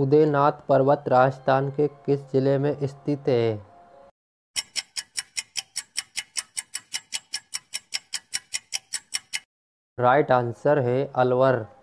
उदयनाथ पर्वत राजस्थान के किस जिले में स्थित है राइट आंसर है अलवर